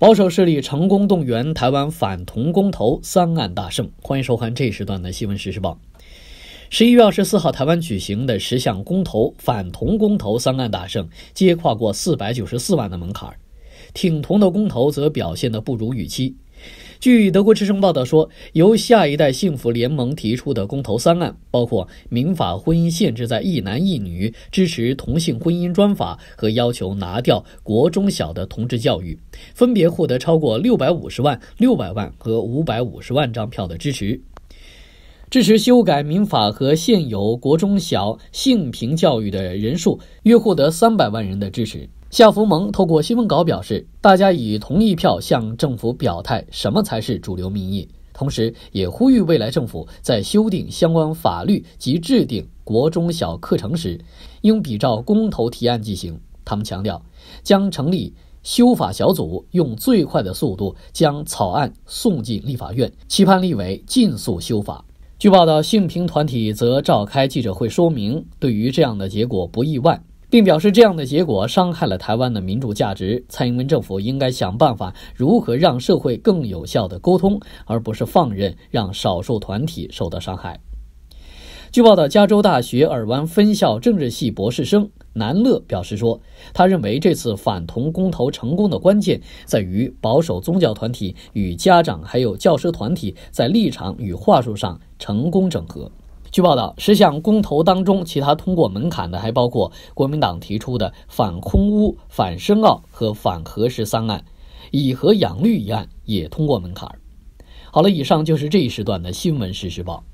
保守势力成功动员台湾反同公投三案大胜，欢迎收看这一时段的新闻实时报。十一月二十四号，台湾举行的十项公投、反同公投三案大胜，皆跨过四百九十四万的门槛，挺同的公投则表现的不如预期。据德国之声报道说，由下一代幸福联盟提出的公投三案，包括民法婚姻限制在一男一女、支持同性婚姻专法和要求拿掉国中小的同志教育，分别获得超过六百五十万、六百万和五百五十万张票的支持。支持修改民法和现有国中小性平教育的人数，约获得三百万人的支持。夏福蒙透过新闻稿表示，大家以同意票向政府表态，什么才是主流民意。同时，也呼吁未来政府在修订相关法律及制定国中小课程时，应比照公投提案进行。他们强调，将成立修法小组，用最快的速度将草案送进立法院，期盼立委尽速修法。据报道，性平团体则召开记者会说明，对于这样的结果不意外。并表示这样的结果伤害了台湾的民主价值，蔡英文政府应该想办法如何让社会更有效的沟通，而不是放任让少数团体受到伤害。据报道，加州大学尔湾分校政治系博士生南乐表示说，他认为这次反同公投成功的关键在于保守宗教团体与家长还有教师团体在立场与话术上成功整合。据报道，十项公投当中，其他通过门槛的还包括国民党提出的反空污、反申奥和反核十三案，以核养绿一案也通过门槛。好了，以上就是这一时段的新闻实时报。